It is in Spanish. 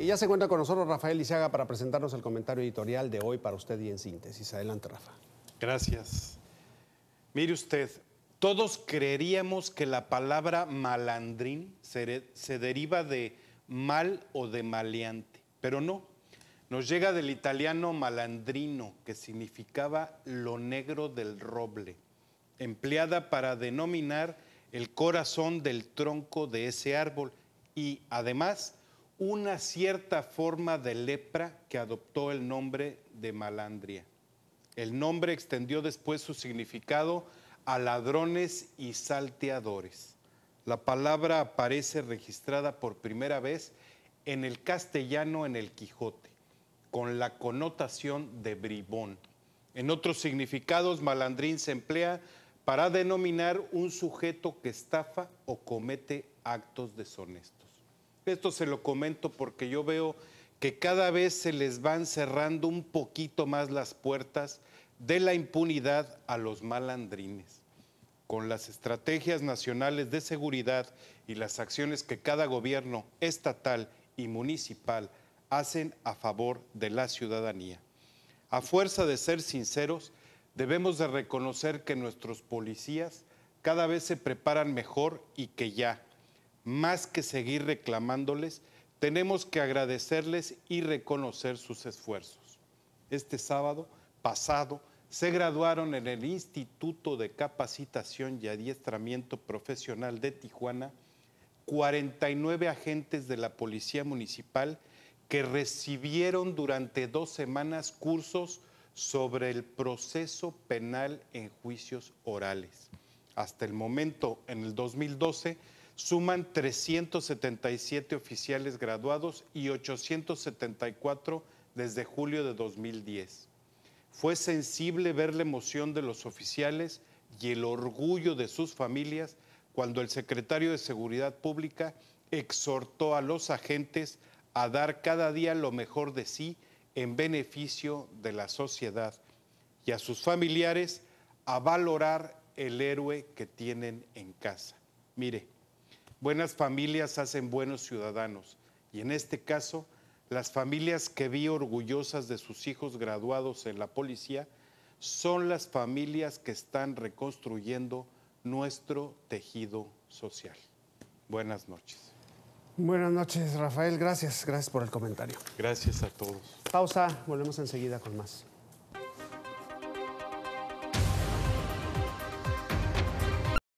Y ya se cuenta con nosotros Rafael Izaga para presentarnos el comentario editorial de hoy para usted y en síntesis. Adelante, Rafa. Gracias. Mire usted, todos creeríamos que la palabra malandrín se, se deriva de mal o de maleante, pero no. Nos llega del italiano malandrino, que significaba lo negro del roble, empleada para denominar el corazón del tronco de ese árbol y además una cierta forma de lepra que adoptó el nombre de malandria. El nombre extendió después su significado a ladrones y salteadores. La palabra aparece registrada por primera vez en el castellano en el Quijote, con la connotación de bribón. En otros significados, malandrín se emplea para denominar un sujeto que estafa o comete actos deshonestos. Esto se lo comento porque yo veo que cada vez se les van cerrando un poquito más las puertas de la impunidad a los malandrines. Con las estrategias nacionales de seguridad y las acciones que cada gobierno estatal y municipal hacen a favor de la ciudadanía. A fuerza de ser sinceros, debemos de reconocer que nuestros policías cada vez se preparan mejor y que ya, más que seguir reclamándoles, tenemos que agradecerles y reconocer sus esfuerzos. Este sábado pasado se graduaron en el Instituto de Capacitación y Adiestramiento Profesional de Tijuana 49 agentes de la Policía Municipal que recibieron durante dos semanas cursos sobre el proceso penal en juicios orales. Hasta el momento, en el 2012, suman 377 oficiales graduados y 874 desde julio de 2010. Fue sensible ver la emoción de los oficiales y el orgullo de sus familias cuando el secretario de Seguridad Pública exhortó a los agentes a dar cada día lo mejor de sí en beneficio de la sociedad y a sus familiares a valorar el héroe que tienen en casa. Mire, Buenas familias hacen buenos ciudadanos y en este caso, las familias que vi orgullosas de sus hijos graduados en la policía son las familias que están reconstruyendo nuestro tejido social. Buenas noches. Buenas noches, Rafael. Gracias, gracias por el comentario. Gracias a todos. Pausa, volvemos enseguida con más.